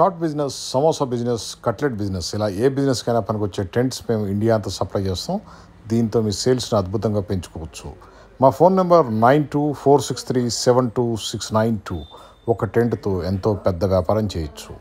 chat business samosa business cutlet business ఇలా ఏ బిజినెస్కైనా పనికొచ్చే టెంట్స్ మేము ఇండియా అంతా సప్లై చేస్తాం దీంతో మీ సేల్స్ని అద్భుతంగా పెంచుకోవచ్చు మా phone number nine two four six three seven two six nine two ఒక టెంట్తో ఎంతో పెద్ద వ్యాపారం చేయొచ్చు